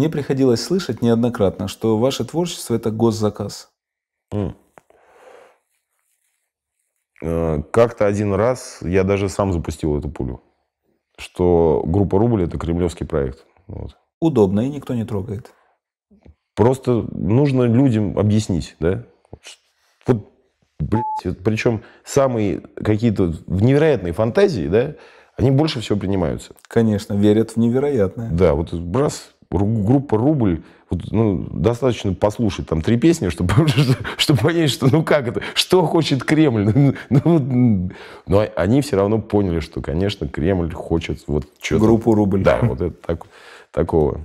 Мне приходилось слышать неоднократно, что ваше творчество это госзаказ. Э, как-то один раз я даже сам запустил эту пулю, что группа Рубль это кремлевский проект. Вот. Удобно и никто не трогает. Просто нужно людям объяснить, да? Вот, блядь, вот причем самые какие-то невероятные фантазии, да, они больше всего принимаются. Конечно, верят в невероятное. Да, вот раз группа «Рубль», вот, ну, достаточно послушать там три песни, чтобы, чтобы понять, что ну как это, что хочет Кремль. Ну, но ну, ну, а они все равно поняли, что, конечно, Кремль хочет вот что-то. Группу «Рубль». Да, вот это так, такого.